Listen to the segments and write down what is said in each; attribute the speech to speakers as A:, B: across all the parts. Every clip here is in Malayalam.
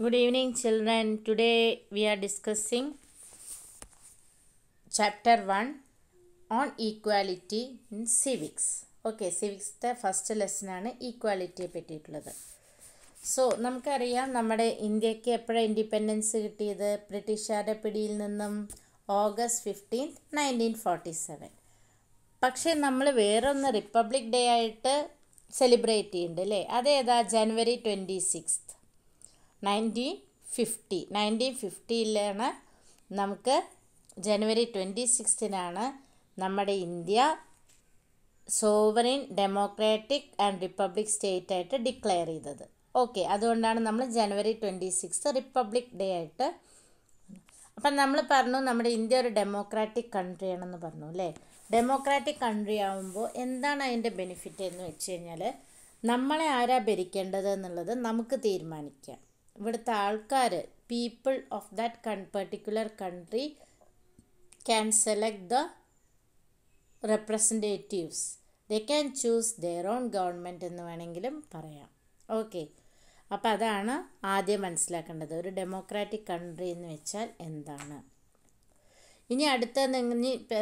A: Good evening children today we are discussing chapter 1 on equality in civics okay സിവിക്സ്ത്തെ ഫസ്റ്റ് ലെസനാണ് ഈക്വാലിറ്റിയെ പറ്റിയിട്ടുള്ളത് സോ നമുക്കറിയാം നമ്മുടെ ഇന്ത്യക്ക് എപ്പോഴാണ് ഇൻഡിപെൻഡൻസ് കിട്ടിയത് ബ്രിട്ടീഷുകാരുടെ പിടിയിൽ നിന്നും August fifteenth nineteen forty seven പക്ഷേ നമ്മൾ വേറൊന്ന് റിപ്പബ്ലിക് ഡേ ആയിട്ട് സെലിബ്രേറ്റ് ചെയ്യുന്നുണ്ട് അല്ലേ അതേതാ January twenty sixth nineteen fifty nineteen ഫിഫ്റ്റിയിലാണ് നമുക്ക് ജനുവരി ട്വൻറ്റി സിക്സ്റ്റിനാണ് നമ്മുടെ India sovereign democratic and republic state ആയിട്ട് ഡിക്ലെയർ ചെയ്തത് ഓക്കെ അതുകൊണ്ടാണ് നമ്മൾ January twenty six republic day ആയിട്ട് അപ്പം നമ്മൾ പറഞ്ഞു നമ്മുടെ ഇന്ത്യ ഒരു ഡെമോക്രാറ്റിക് കൺട്രി ആണെന്ന് പറഞ്ഞു അല്ലേ ഡെമോക്രാറ്റിക് കൺട്രി ആകുമ്പോൾ എന്താണ് അതിൻ്റെ ബെനിഫിറ്റ് എന്ന് വെച്ച് കഴിഞ്ഞാൽ നമ്മളെ ആരാ ഭരിക്കേണ്ടത് എന്നുള്ളത് നമുക്ക് തീരുമാനിക്കാം ഇവിടുത്തെ ആൾക്കാർ പീപ്പിൾ ഓഫ് ദാറ്റ് കൺ particular country can select the representatives they can choose their own government എന്ന് വേണമെങ്കിലും പറയാം ഓക്കെ അപ്പം അതാണ് ആദ്യം മനസ്സിലാക്കേണ്ടത് ഒരു ഡെമോക്രാറ്റിക് കൺട്രി എന്ന് വെച്ചാൽ എന്താണ് ഇനി അടുത്ത നിങ്ങൾ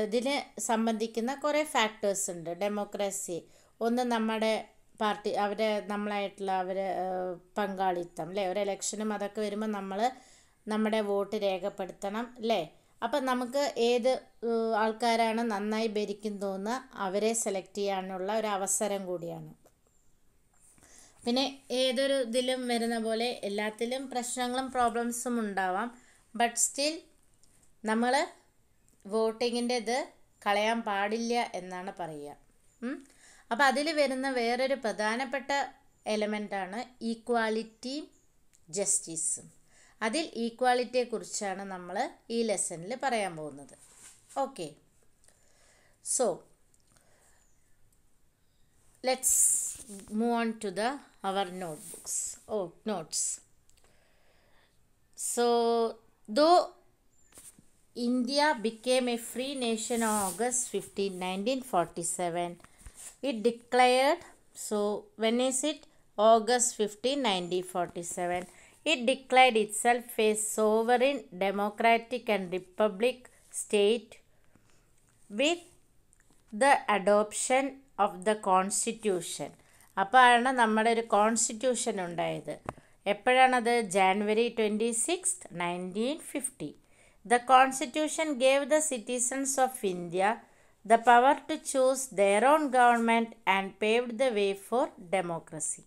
A: ഇതിനെ സംബന്ധിക്കുന്ന കുറേ ഫാക്ടേഴ്സ് ഉണ്ട് ഡെമോക്രസി ഒന്ന് നമ്മുടെ പാർട്ടി അവരെ നമ്മളായിട്ടുള്ള അവർ പങ്കാളിത്തം അല്ലേ ഒരു ഇലക്ഷനും അതൊക്കെ വരുമ്പോൾ നമ്മൾ നമ്മുടെ വോട്ട് രേഖപ്പെടുത്തണം അല്ലേ അപ്പം നമുക്ക് ഏത് ആൾക്കാരാണ് നന്നായി ഭരിക്കും തോന്നുന്ന അവരെ സെലക്ട് ചെയ്യാനുള്ള ഒരു അവസരം കൂടിയാണ് പിന്നെ ഏതൊരു ഇതിലും വരുന്ന പോലെ എല്ലാത്തിലും പ്രശ്നങ്ങളും പ്രോബ്ലംസും ഉണ്ടാവാം ബട്ട് സ്റ്റിൽ നമ്മൾ വോട്ടിങ്ങിൻ്റെ ഇത് കളയാൻ പാടില്ല എന്നാണ് പറയുക അപ്പോൾ അതിൽ വരുന്ന വേറൊരു പ്രധാനപ്പെട്ട എലമെൻ്റാണ് ഈക്വാലിറ്റി ജസ്റ്റിസും അതിൽ ഈക്വാളിറ്റിയെക്കുറിച്ചാണ് നമ്മൾ ഈ ലെസണിൽ പറയാൻ പോകുന്നത് okay so let's move on to the our notebooks or notes so though became became a free nation fifteen August 15, 1947. it declared so when is it august 15 1947 it declared itself a sovereign democratic and republic state with the adoption of the constitution അപ്പോഴാണ് നമ്മുടെ ഒരു കോൺസ്റ്റിറ്റ്യൂഷൻ ഉണ്ടായത് എപ്പോഴാണത് January twenty six nineteen fifty the constitution gave the citizens of India the power to choose their own government and paved the way for democracy.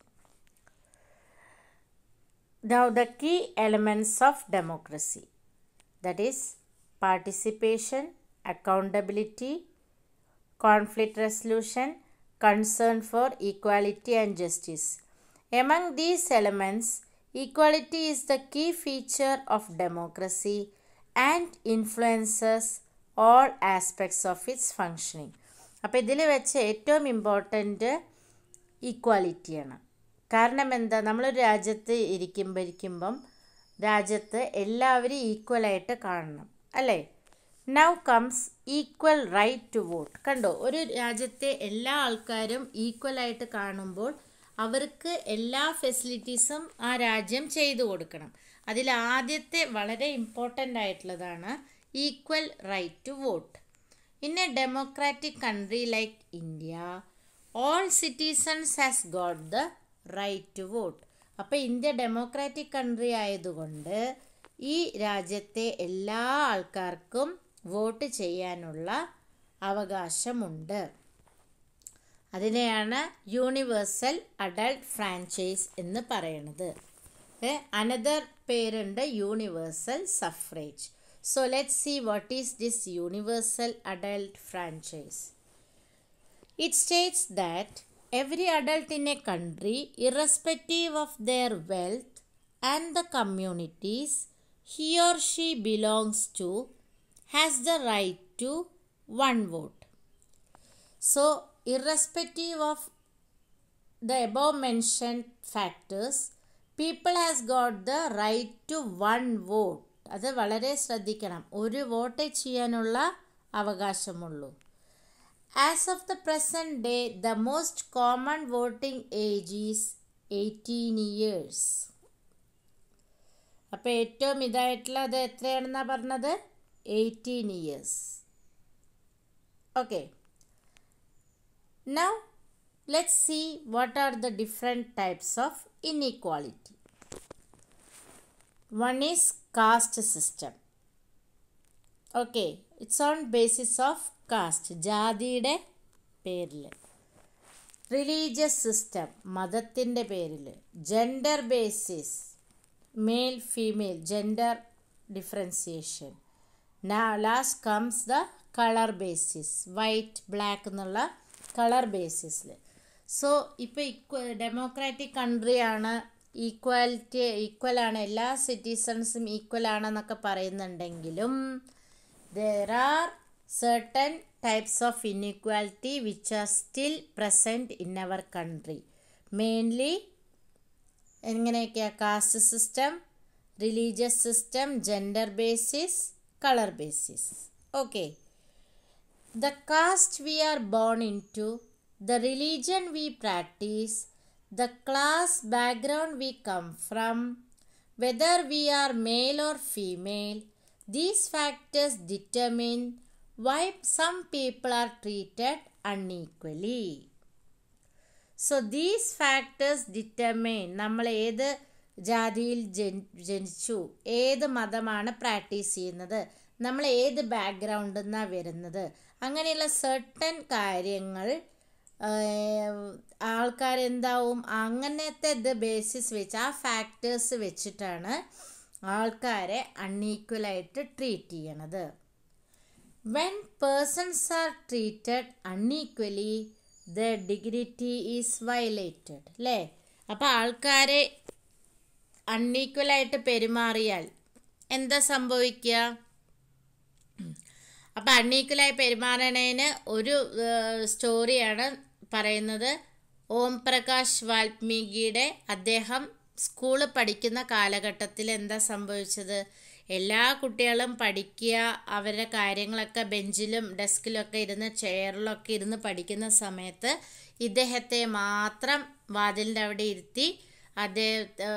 A: Now, the key elements of democracy that is, participation, accountability, conflict resolution, concern for equality and justice. Among these elements, equality is the key feature of democracy and influences all aspects of its functioning അപ്പോൾ ഇതിൽ വെച്ച് ഏറ്റവും ഇമ്പോർട്ടൻറ്റ് ഈക്വാലിറ്റിയാണ് കാരണം എന്താ നമ്മളൊരു രാജ്യത്ത് ഇരിക്കുമ്പം രാജ്യത്ത് എല്ലാവരും ഈക്വലായിട്ട് കാണണം അല്ലേ now comes equal right to vote കണ്ടോ ഒരു രാജ്യത്തെ എല്ലാ ആൾക്കാരും ഈക്വലായിട്ട് കാണുമ്പോൾ അവർക്ക് എല്ലാ ഫെസിലിറ്റീസും ആ രാജ്യം ചെയ്തു കൊടുക്കണം അതിൽ ആദ്യത്തെ വളരെ ഇമ്പോർട്ടൻ്റ് ആയിട്ടുള്ളതാണ് equal right to vote in a democratic country like India all citizens has got the right to vote അപ്പോൾ ഇന്ത്യ ഡെമോക്രാറ്റിക് കൺട്രി ആയതുകൊണ്ട് ഈ രാജ്യത്തെ എല്ലാ ആൾക്കാർക്കും വോട്ട് ചെയ്യാനുള്ള അവകാശമുണ്ട് അതിനെയാണ് യൂണിവേഴ്സൽ അഡൾട്ട് ഫ്രാഞ്ചൈസ് എന്ന് പറയണത് അനദർ പേരുണ്ട് universal suffrage So let's see what is this universal adult franchise. It states that every adult in a country, irrespective of their wealth and the communities he or she belongs to, has the right to one vote. So, irrespective of the above mentioned factors, people has got the right to one vote അത് വളരെ ശ്രദ്ധിക്കണം ഒരു വോട്ടേ ചെയ്യാനുള്ള അവകാശമുള്ളൂ as of the present day the most common voting age is eighteen years അപ്പോൾ ഏറ്റവും ഇതായിട്ടുള്ള അത് എത്രയാണെന്നാണ് പറഞ്ഞത് eighteen years okay now let see what are the different types of inequality one is caste system okay it's on basis of caste ജാതിയുടെ പേരിൽ റിലീജിയസ് സിസ്റ്റം മതത്തിൻ്റെ പേരിൽ gender basis male female gender differentiation last comes the colour basis white black എന്നുള്ള കളർ ബേസിസിൽ സോ ഇപ്പോൾ ഇക്വ ഡെമോക്രാറ്റിക് കൺട്രിയാണ് ഈക്വാലിറ്റി ഈക്വലാണ് എല്ലാ സിറ്റിസൺസും ഈക്വലാണെന്നൊക്കെ പറയുന്നുണ്ടെങ്കിലും there are certain types of inequality which are still present in our country mainly എങ്ങനെയൊക്കെയാണ് caste system religious system gender basis colour basis okay the caste we are born into the religion we practise the class background we come from, whether we are male or female. These factors determine why some people are treated unequally. So these factors determine നമ്മൾ ഏത് ജാതിയിൽ ജനിച്ചു ഏത് മതമാണ് പ്രാക്ടീസ് ചെയ്യുന്നത് നമ്മൾ ഏത് ബാക്ക്ഗ്രൗണ്ടിൽ നിന്നാണ് വരുന്നത് അങ്ങനെയുള്ള certain കാര്യങ്ങൾ ആൾക്കാരെന്താവും അങ്ങനത്തെ ഇത് ബേസിസ് വെച്ച് ആ ഫാക്ടേഴ്സ് വെച്ചിട്ടാണ് ആൾക്കാരെ അൺഈക്വലായിട്ട് ട്രീറ്റ് ചെയ്യണത് when persons are treated unequally the dignity is violated അല്ലേ അപ്പോൾ ആൾക്കാരെ അൺഈക്വലായിട്ട് പെരുമാറിയാൽ എന്താ സംഭവിക്കുക അപ്പോൾ അണ്ണീക്കലായി പെരുമാറണേന് ഒരു സ്റ്റോറിയാണ് പറയുന്നത് ഓം പ്രകാശ് വാൽമീകിയുടെ അദ്ദേഹം സ്കൂളിൽ പഠിക്കുന്ന കാലഘട്ടത്തിൽ എന്താ സംഭവിച്ചത് എല്ലാ കുട്ടികളും പഠിക്കുക അവരുടെ കാര്യങ്ങളൊക്കെ ബെഞ്ചിലും ഡെസ്കിലൊക്കെ ഇരുന്ന് ചെയറിലൊക്കെ ഇരുന്ന് പഠിക്കുന്ന സമയത്ത് ഇദ്ദേഹത്തെ മാത്രം വാതിലിൻ്റെ അവിടെ ഇരുത്തി അദ്ദേഹത്തെ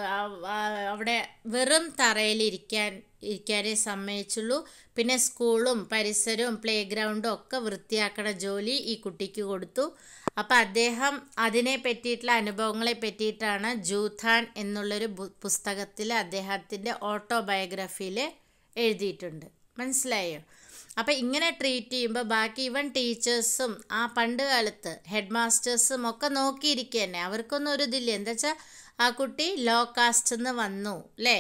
A: അവിടെ വെറും തറയിലിരിക്കാൻ ഇരിക്കാനെ സമ്മതിച്ചുള്ളൂ പിന്നെ സ്കൂളും പരിസരവും പ്ലേ ഗ്രൗണ്ടും ഒക്കെ വൃത്തിയാക്കണ ജോലി ഈ കുട്ടിക്ക് കൊടുത്തു അപ്പോൾ അദ്ദേഹം അതിനെ പറ്റിയിട്ടുള്ള അനുഭവങ്ങളെ പറ്റിയിട്ടാണ് ജൂഥാൻ എന്നുള്ളൊരു പുസ്തകത്തിൽ അദ്ദേഹത്തിൻ്റെ ഓട്ടോബയോഗ്രഫിയിൽ എഴുതിയിട്ടുണ്ട് മനസ്സിലായോ അപ്പോൾ ഇങ്ങനെ ട്രീറ്റ് ചെയ്യുമ്പോൾ ബാക്കി ഇവൻ ടീച്ചേഴ്സും ആ പണ്ട് കാലത്ത് ഹെഡ് മാസ്റ്റേഴ്സും ഒക്കെ നോക്കിയിരിക്കുക തന്നെ അവർക്കൊന്നും ഒരു ഇതില്ല എന്താ വെച്ചാൽ ആ കുട്ടി ലോ കാസ്റ്റ് നിന്ന് വന്നു അല്ലേ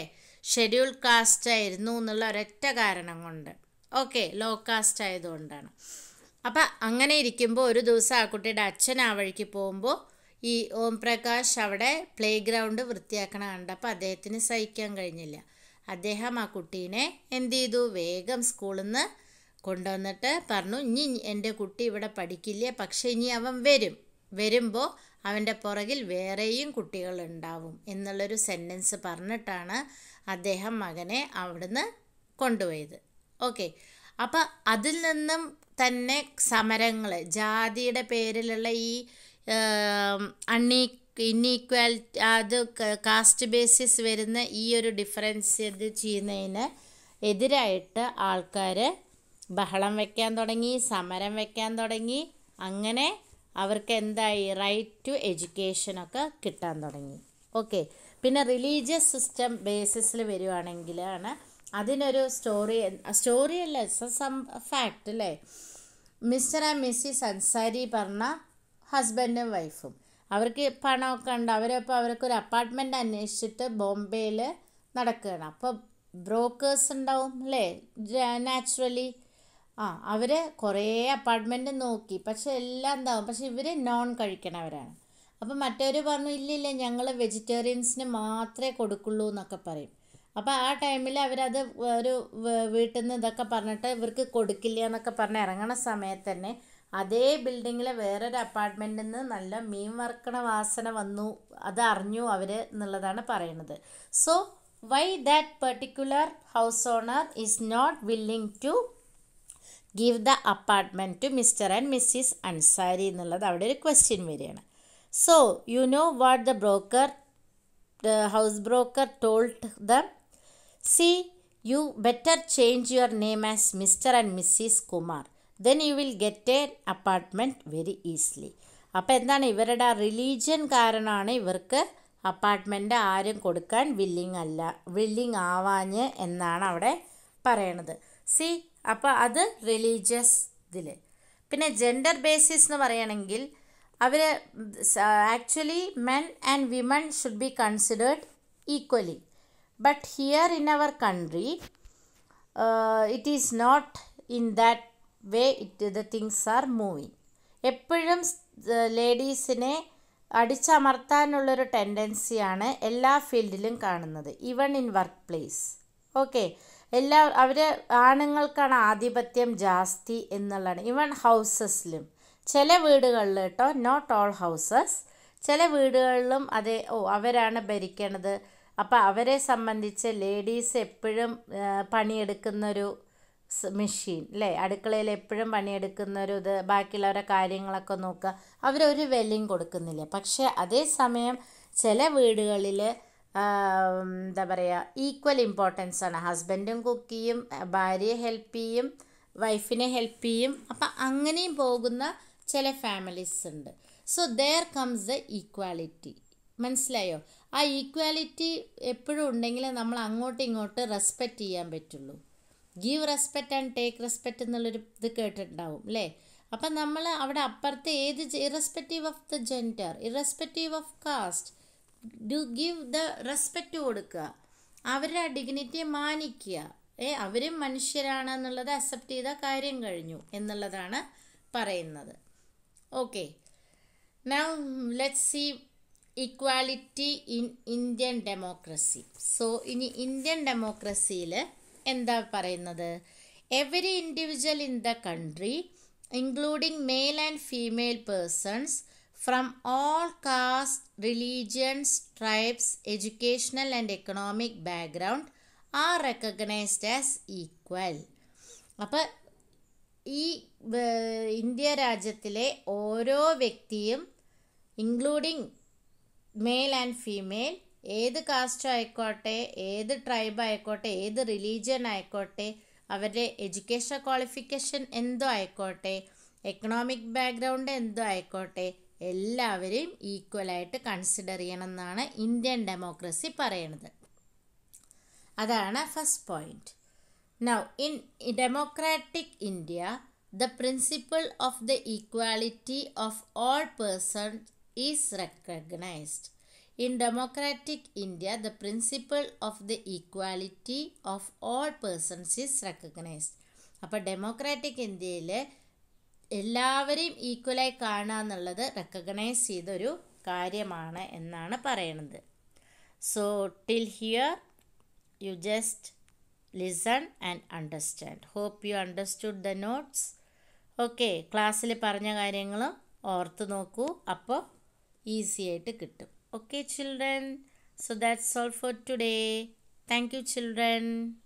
A: ഷെഡ്യൂൾ കാസ്റ്റ് ആയിരുന്നു എന്നുള്ള ഒരൊറ്റ കാരണം കൊണ്ട് ഓക്കെ ലോ കാസ്റ്റ് ആയതുകൊണ്ടാണ് അപ്പം അങ്ങനെ ഇരിക്കുമ്പോൾ ഒരു ദിവസം ആ കുട്ടിയുടെ അച്ഛൻ ആ വഴിക്ക് പോകുമ്പോൾ ഈ ഓം പ്രകാശ് അവിടെ പ്ലേ ഗ്രൗണ്ട് വൃത്തിയാക്കണ കണ്ടപ്പോൾ അദ്ദേഹത്തിന് സഹിക്കാൻ കഴിഞ്ഞില്ല അദ്ദേഹം ആ കുട്ടീനെ എന്ത് ചെയ്തു വേഗം സ്കൂളിൽ നിന്ന് കൊണ്ടുവന്നിട്ട് പറഞ്ഞു ഇനി എൻ്റെ കുട്ടി ഇവിടെ പഠിക്കില്ല പക്ഷേ ഇനി അവൻ വരും വരുമ്പോൾ അവൻ്റെ പുറകിൽ വേറെയും കുട്ടികളുണ്ടാവും എന്നുള്ളൊരു സെൻറ്റൻസ് പറഞ്ഞിട്ടാണ് അദ്ദേഹം മകനെ അവിടുന്ന് കൊണ്ടുപോയത് ഓക്കെ അപ്പം അതിൽ നിന്നും തന്നെ സമരങ്ങൾ ജാതിയുടെ പേരിലുള്ള ഈ അണ്ണീ ഇന്നീക്വാലിറ്റി അത് കാസ്റ്റ് ബേസിസ് വരുന്ന ഈ ഒരു ഡിഫറൻസ് ഇത് ചെയ്യുന്നതിന് എതിരായിട്ട് ആൾക്കാർ ബഹളം വയ്ക്കാൻ തുടങ്ങി സമരം വയ്ക്കാൻ തുടങ്ങി അങ്ങനെ അവർക്ക് എന്തായി റൈറ്റ് ടു എഡ്യൂക്കേഷനൊക്കെ കിട്ടാൻ തുടങ്ങി ഓക്കെ പിന്നെ റിലീജിയസ് സിസ്റ്റം ബേസിസിൽ വരുവാണെങ്കിലാണ് അതിനൊരു സ്റ്റോറി സ്റ്റോറി അല്ല സം ഫാക്റ്റ് അല്ലേ മിസ്റ്റർ ആൻഡ് മിസ്സിസ് അൻസാരി പറഞ്ഞ ഹസ്ബൻഡും വൈഫും അവർക്ക് പണമൊക്കെ ഉണ്ട് അവരപ്പോൾ അവർക്കൊരു അപ്പാർട്ട്മെൻറ്റ് അന്വേഷിച്ചിട്ട് ബോംബെയിൽ നടക്കുകയാണ് അപ്പോൾ ബ്രോക്കേഴ്സ് ഉണ്ടാവും അല്ലേ നാച്ചുറലി ആ അവർ കുറേ അപ്പാർട്ട്മെൻറ്റ് നോക്കി പക്ഷെ എല്ലാം എന്താകും പക്ഷെ ഇവർ നോൺ കഴിക്കണവരാണ് അപ്പം മറ്റവർ പറഞ്ഞു ഇല്ലില്ല ഞങ്ങൾ വെജിറ്റേറിയൻസിന് മാത്രമേ കൊടുക്കുള്ളൂ എന്നൊക്കെ പറയും അപ്പോൾ ആ ടൈമിൽ അവരത് ഒരു വീട്ടിൽ നിന്ന് ഇതൊക്കെ പറഞ്ഞിട്ട് ഇവർക്ക് കൊടുക്കില്ല എന്നൊക്കെ പറഞ്ഞ് ഇറങ്ങണ സമയത്ത് തന്നെ അതേ ബിൽഡിങ്ങിലെ വേറൊരു അപ്പാർട്ട്മെൻറ്റിൽ നിന്ന് നല്ല മീൻ വറക്കണ വാസന വന്നു അത് അറിഞ്ഞു അവർ എന്നുള്ളതാണ് പറയുന്നത് so why that particular house owner is not willing to give the apartment to Mr and Mrs Ansari എന്നുള്ളത് അവിടെ ഒരു ക്വസ്റ്റ്യൻ വരികയാണ് so you know what the broker the house broker told the see you better change your name as Mr and Mrs Kumar then you will get a apartment very easily അപ്പോൾ എന്താണ് ഇവരുടെ റിലീജിയൻ കാരണമാണ് ഇവർക്ക് അപ്പാർട്ട്മെൻ്റ് ആരും കൊടുക്കാൻ വില്ലിംഗ് അല്ല വില്ലിംഗ് ആവാഞ്ഞ് എന്നാണ് അവിടെ പറയണത് സി അപ്പോൾ അത് റിലീജിയസ് ഇതിൽ പിന്നെ ജെൻഡർ ബേസിസ് എന്ന് പറയുകയാണെങ്കിൽ അവർ actually men and women should be considered equally but here in our country it is not in that way it the things are moving എപ്പോഴും ലേഡീസിനെ അടിച്ചമർത്താനുള്ളൊരു ടെൻഡൻസിയാണ് എല്ലാ ഫീൽഡിലും കാണുന്നത് even in work place okay എല്ലാ അവർ ആണുങ്ങൾക്കാണ് ആധിപത്യം ജാസ്തി എന്നുള്ളതാണ് ഈവൻ ഹൗസസിലും ചില വീടുകളിൽ കേട്ടോ നോട്ട് ഓൾ ഹൗസസ് ചില വീടുകളിലും അതെ ഓ അവരാണ് ഭരിക്കണത് അപ്പോൾ അവരെ സംബന്ധിച്ച് ലേഡീസ് എപ്പോഴും പണിയെടുക്കുന്നൊരു മെഷീൻ അല്ലേ അടുക്കളയിൽ എപ്പോഴും പണിയെടുക്കുന്നൊരു ഇത് ബാക്കിയുള്ളവരെ കാര്യങ്ങളൊക്കെ നോക്കുക അവരൊരു വിലയും കൊടുക്കുന്നില്ല പക്ഷേ അതേസമയം ചില വീടുകളിൽ എന്താ പറയുക ഈക്വൽ ഇമ്പോർട്ടൻസ് ആണ് ഹസ്ബൻഡും കുക്ക് ചെയ്യും ഭാര്യയെ ഹെൽപ്പ് ചെയ്യും വൈഫിനെ ഹെൽപ്പ് ചെയ്യും അപ്പം അങ്ങനെയും പോകുന്ന ചില ഫാമിലീസ് ഉണ്ട് so there comes the equality മനസ്സിലായോ ആ ഈക്വാലിറ്റി എപ്പോഴും ഉണ്ടെങ്കിൽ നമ്മൾ അങ്ങോട്ടും ഇങ്ങോട്ട് റെസ്പെക്റ്റ് ചെയ്യാൻ പറ്റുള്ളൂ give respect and take respect എന്നുള്ളൊരു ഇത് കേട്ടിട്ടുണ്ടാവും അല്ലേ അപ്പം നമ്മൾ അവിടെ അപ്പുറത്തെ ഏത് irrespective of the gender irrespective of caste do give the respect കൊടുക്കുക അവരുടെ ഡിഗ്നിറ്റിയെ മാനിക്കുക ഏ അവരും മനുഷ്യരാണ് എന്നുള്ളത് അക്സെപ്റ്റ് ചെയ്ത കാര്യം കഴിഞ്ഞു എന്നുള്ളതാണ് പറയുന്നത് okay now let see equality in Indian democracy so ഇനി ഇന്ത്യൻ ഡെമോക്രസിയിൽ എന്താ പറയുന്നത് every individual in the country including male and female persons from all caste religions tribes educational and economic background are recognised as equal അപ്പം ഈ ഇന്ത്യ രാജ്യത്തിലെ ഓരോ വ്യക്തിയും ഇൻക്ലൂഡിങ് മെയിൽ ആൻഡ് ഫീമെയിൽ ഏത് കാസ്റ്റ് ആയിക്കോട്ടെ ഏത് ട്രൈബ് ആയിക്കോട്ടെ ഏത് റിലീജിയൻ ആയിക്കോട്ടെ അവരുടെ എഡ്യൂക്കേഷൻ ക്വാളിഫിക്കേഷൻ എന്തോ ആയിക്കോട്ടെ എക്കണോമിക് ബാക്ക്ഗ്രൗണ്ട് എന്തോ ആയിക്കോട്ടെ എല്ലാവരെയും ഈക്വലായിട്ട് കൺസിഡർ ചെയ്യണം എന്നാണ് ഇന്ത്യൻ ഡെമോക്രസി പറയണത് അതാണ് first point now in democratic India the principle of the equality of all person is recognised in democratic India the principle of the equality of all persons is recognised അപ്പോൾ ഡെമോക്രാറ്റിക് ഇന്ത്യയിൽ എല്ലാവരെയും ഈക്വലായി കാണുക എന്നുള്ളത് റെക്കഗ്നൈസ് ചെയ്തൊരു കാര്യമാണ് എന്നാണ് പറയണത് so till here you just listen and understand hope you understood the notes okay ക്ലാസ്സിൽ പറഞ്ഞ കാര്യങ്ങളും ഓർത്ത് നോക്കൂ അപ്പോൾ ഈസി ആയിട്ട് കിട്ടും okay children so that's all for today thank you children